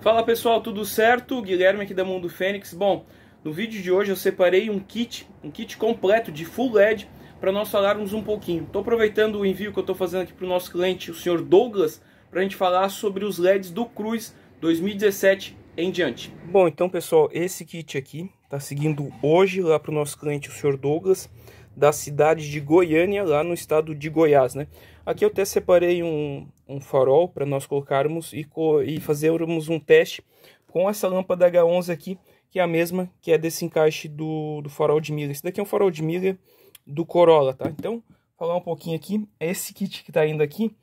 Fala pessoal, tudo certo? Guilherme aqui da Mundo Fênix. Bom, no vídeo de hoje eu separei um kit, um kit completo de full LED para nós falarmos um pouquinho. Estou aproveitando o envio que eu estou fazendo aqui para o nosso cliente, o senhor Douglas, para a gente falar sobre os LEDs do Cruz 2017 em diante. Bom, então pessoal, esse kit aqui está seguindo hoje lá para o nosso cliente, o senhor Douglas, da cidade de Goiânia, lá no estado de Goiás, né? Aqui eu até separei um, um farol para nós colocarmos e, co e fazermos um teste com essa lâmpada H11 aqui, que é a mesma que é desse encaixe do, do farol de milha. Esse daqui é um farol de milha do Corolla, tá? Então, falar um pouquinho aqui, esse kit que está indo aqui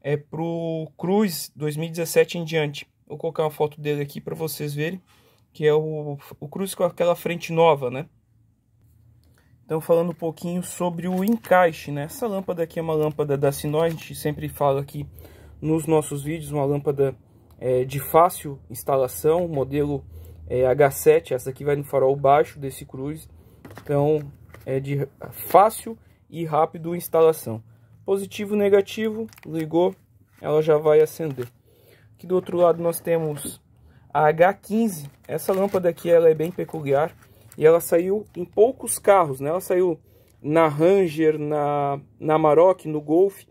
é pro Cruz 2017 em diante. Vou colocar uma foto dele aqui para vocês verem, que é o, o Cruz com aquela frente nova, né? Então, falando um pouquinho sobre o encaixe, né? Essa lâmpada aqui é uma lâmpada da Sinó, a gente sempre fala aqui nos nossos vídeos, uma lâmpada é, de fácil instalação, modelo é, H7, essa aqui vai no farol baixo desse Cruze, então é de fácil e rápido instalação. Positivo, negativo, ligou, ela já vai acender. Aqui do outro lado nós temos a H15, essa lâmpada aqui ela é bem peculiar e ela saiu em poucos carros, né? ela saiu na Ranger, na, na Maroc, no Golf,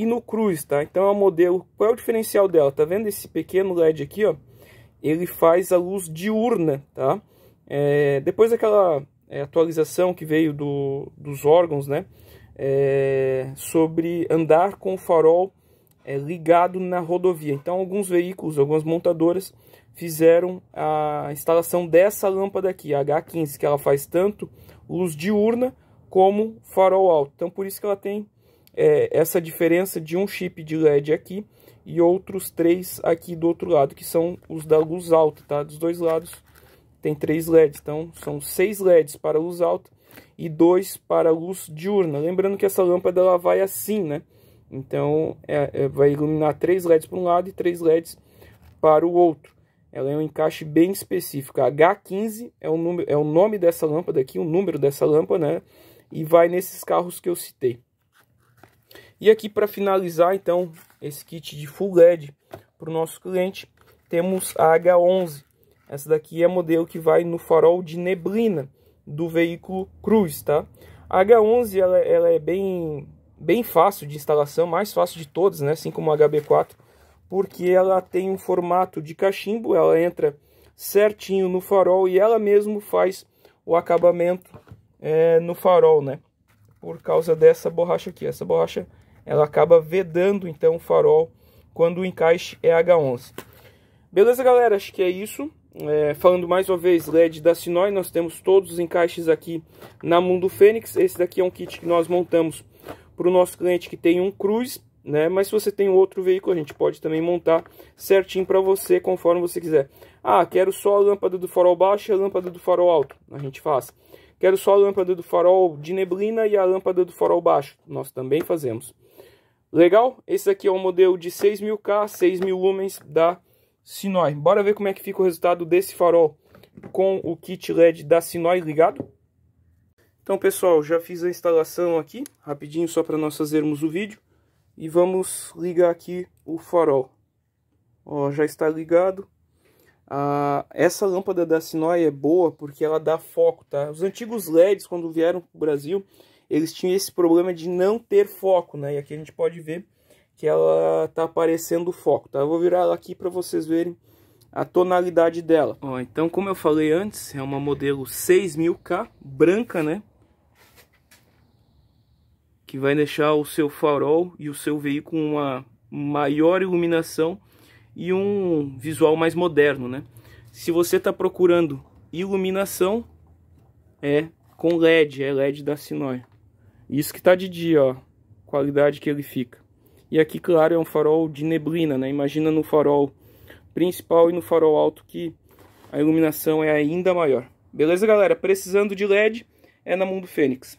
e no cruz, tá? Então é um modelo, qual é o diferencial dela? Tá vendo esse pequeno LED aqui, ó? Ele faz a luz diurna, tá? É, depois daquela é, atualização que veio do, dos órgãos, né? É, sobre andar com o farol é, ligado na rodovia. Então alguns veículos, algumas montadoras fizeram a instalação dessa lâmpada aqui, a H15, que ela faz tanto luz diurna como farol alto. Então por isso que ela tem é, essa diferença de um chip de LED aqui e outros três aqui do outro lado, que são os da luz alta, tá? Dos dois lados tem três LEDs, então são seis LEDs para luz alta e dois para luz diurna. Lembrando que essa lâmpada ela vai assim, né? Então é, é, vai iluminar três LEDs para um lado e três LEDs para o outro. Ela é um encaixe bem específico. A H15 é o, número, é o nome dessa lâmpada aqui, o número dessa lâmpada, né? E vai nesses carros que eu citei. E aqui para finalizar então esse kit de full LED para o nosso cliente, temos a H11. Essa daqui é modelo que vai no farol de neblina do veículo Cruz, tá? A H11 ela, ela é bem, bem fácil de instalação, mais fácil de todas, né? Assim como a HB4, porque ela tem um formato de cachimbo, ela entra certinho no farol e ela mesmo faz o acabamento é, no farol, né? Por causa dessa borracha aqui. Essa borracha ela acaba vedando então o farol quando o encaixe é H11. Beleza, galera? Acho que é isso. É, falando mais uma vez, LED da Sinoi, nós temos todos os encaixes aqui na Mundo Fênix. Esse daqui é um kit que nós montamos para o nosso cliente que tem um Cruz, né? Mas se você tem outro veículo, a gente pode também montar certinho para você, conforme você quiser. Ah, quero só a lâmpada do farol baixo e a lâmpada do farol alto. A gente faz. Quero só a lâmpada do farol de neblina e a lâmpada do farol baixo. Nós também fazemos. Legal? Esse aqui é um modelo de 6000K, 6000 lumens da Sinoy. Bora ver como é que fica o resultado desse farol com o kit LED da Sinoy ligado. Então pessoal, já fiz a instalação aqui, rapidinho só para nós fazermos o vídeo. E vamos ligar aqui o farol. Ó, já está ligado. Ah, essa lâmpada da Sinoy é boa porque ela dá foco, tá? Os antigos LEDs, quando vieram para o Brasil, eles tinham esse problema de não ter foco, né? E aqui a gente pode ver que ela tá aparecendo o foco, tá? Eu vou virar ela aqui para vocês verem a tonalidade dela. Ó, então como eu falei antes, é uma modelo 6000K, branca, né? Que vai deixar o seu farol e o seu veículo uma maior iluminação e um visual mais moderno, né? Se você está procurando iluminação, é com LED, é LED da Sinoia. Isso que está de dia, ó. Qualidade que ele fica. E aqui, claro, é um farol de neblina, né? Imagina no farol principal e no farol alto que a iluminação é ainda maior. Beleza, galera? Precisando de LED, é na Mundo Fênix.